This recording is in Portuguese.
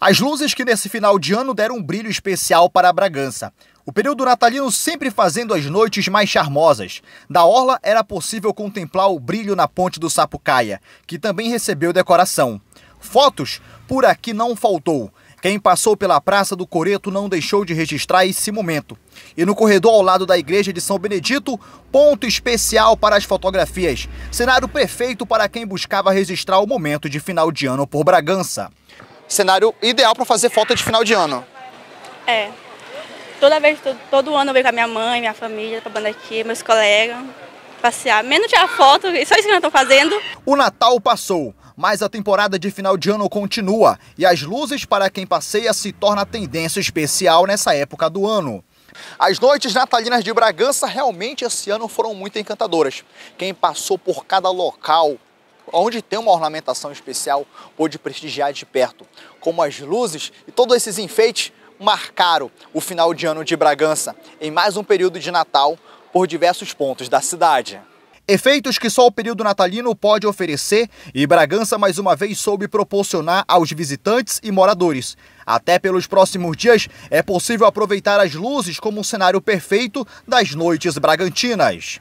As luzes que nesse final de ano deram um brilho especial para a Bragança. O período natalino sempre fazendo as noites mais charmosas. Da orla era possível contemplar o brilho na ponte do Sapucaia, que também recebeu decoração. Fotos por aqui não faltou. Quem passou pela Praça do Coreto não deixou de registrar esse momento. E no corredor ao lado da Igreja de São Benedito, ponto especial para as fotografias. Cenário perfeito para quem buscava registrar o momento de final de ano por Bragança. Cenário ideal para fazer foto de final de ano. É. Toda vez, todo, todo ano eu venho com a minha mãe, minha família, a banda aqui, meus colegas, passear. Menos tirar foto, só isso que eu estou fazendo. O Natal passou, mas a temporada de final de ano continua e as luzes para quem passeia se torna tendência especial nessa época do ano. As noites natalinas de Bragança realmente esse ano foram muito encantadoras. Quem passou por cada local, onde tem uma ornamentação especial, pôde prestigiar de perto, como as luzes e todos esses enfeites marcaram o final de ano de Bragança em mais um período de Natal por diversos pontos da cidade. Efeitos que só o período natalino pode oferecer e Bragança mais uma vez soube proporcionar aos visitantes e moradores. Até pelos próximos dias é possível aproveitar as luzes como um cenário perfeito das noites bragantinas.